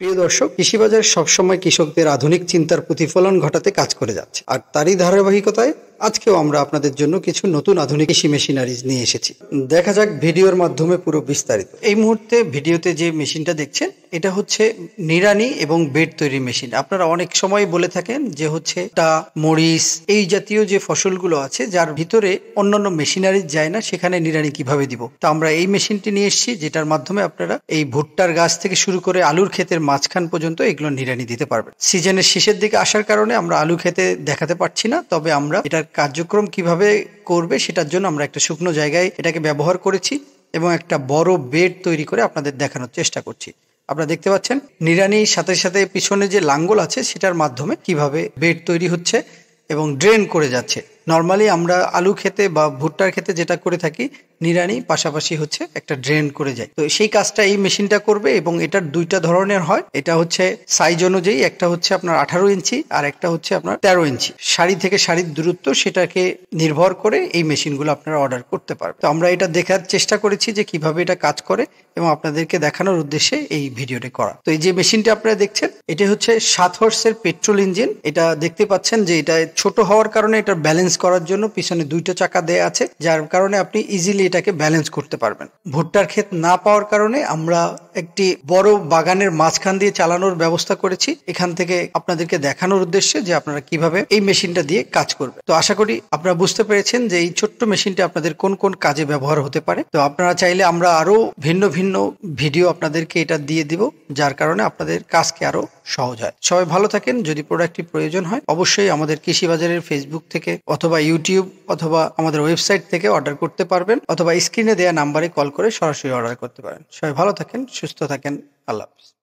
প্রিয় দর্শক কৃষিবাজার সবসময় কৃষকদের আধুনিক চিন্তার প্রতিফলন ঘটাতে কাজ করে যাচ্ছে আর তারই ধারাবাহিকতায় আজকেও আমরা আপনাদের জন্য কিছু নতুন আধুনিক কৃষি মেশিনারিজ নিয়ে এসেছি দেখা যাক ভিডিওর মাধ্যমে পুরো বিস্তারিত এই মুহূর্তে ভিডিওতে যে মেশিনটা দেখছেন এটা হচ্ছে নিরানি এবং বেড তৈরি মেশিন আপনারা অনেক সময় বলে থাকেন যে হচ্ছে টা মরিচ এই জাতীয় যে ফসলগুলো আছে যার ভিতরে অন্যান্য মেশিনারি যায় না সেখানে নিরানি কিভাবে দিব তো আমরা এই মেশিনটি নিয়ে এসেছি যেটার মাধ্যমে আপনারা এই ভুট্টার গাছ থেকে শুরু করে আলুর ক্ষেতের মাঝখান পর্যন্ত এগুলো নিরানি দিতে পারবেন সিজনের শেষের দিকে আসার কারণে আমরা আলু খেতে দেখাতে পারছি না তবে আমরা এটার কার্যক্রম কিভাবে করবে সেটার জন্য আমরা একটা শুকনো জায়গায় এটাকে ব্যবহার করেছি এবং একটা বড় বেড তৈরি করে আপনাদের দেখানোর চেষ্টা করছি আপনারা দেখতে পাচ্ছেন নিরানির সাথে সাথে পিছনে যে লাঙ্গল আছে সেটার মাধ্যমে কিভাবে বেড তৈরি হচ্ছে এবং ড্রেন করে যাচ্ছে নর্মালি আমরা আলু খেতে বা ভুট্টার খেতে যেটা করে থাকি নিরানি পাশাপাশি হচ্ছে একটা ড্রেন করে যায় তো সেই কাজটা এই মেশিনটা করবে এবং এটার দুইটা ধরনের হয় এটা হচ্ছে সাইজ অনুযায়ী একটা হচ্ছে আপনার আঠারো ইঞ্চি আর একটা হচ্ছে আপনার তেরো ইঞ্চি শাড়ি থেকে শাড়ির দূরত্ব সেটাকে নির্ভর করে এই মেশিনগুলো আপনারা অর্ডার করতে পারবেন তো আমরা এটা দেখার চেষ্টা করেছি যে কিভাবে এটা কাজ করে এবং আপনাদেরকে দেখানোর উদ্দেশ্যে এই ভিডিওটি করা তো এই যে মেশিনটা আপনারা দেখছেন এটা হচ্ছে সাত হর্সের পেট্রোল ইঞ্জিন এটা দেখতে পাচ্ছেন যে এটা ছোট হওয়ার কারণে এটার ব্যালেন্স করার জন্য পিছনে দুইটা চাকা দেয়া আছে যার কারণে আপনি ইজিলি এটাকে ব্যালেন্স করতে পারবেন ভুট্টার ক্ষেত না পাওয়ার কারণে আমরা একটি বড় বাগানের মাঝখান দিয়ে চালানোর ব্যবস্থা করেছি এখান থেকে আপনাদেরকে দেখানোর উদ্দেশ্যে যে আপনারা কিভাবে এই মেশিনটা দিয়ে কাজ করবে তো আশা করি আপনারা বুঝতে পেরেছেন যে এই ছোট্ট মেশিনটা আপনাদের কোন কোন কাজে ব্যবহার হতে পারে তো আপনারা চাইলে আমরা আরো ভিন্ন ভিন্ন ভিডিও আপনাদেরকে এটা দিয়ে দিব যার কারণে আপনাদের কাজকে আরো সহজ হয় সবাই ভালো থাকেন যদি প্রোডাক্টটি প্রয়োজন হয় অবশ্যই আমাদের কৃষি বাজারের ফেসবুক থেকে অথবা ইউটিউব অথবা আমাদের ওয়েবসাইট থেকে অর্ডার করতে পারবেন অথবা স্ক্রিনে দেওয়া নাম্বারে কল করে সরাসরি অর্ডার করতে পারেন সবাই ভালো থাকেন সুস্থ সুস্থ থাকেন আল্লাহ হাফিজ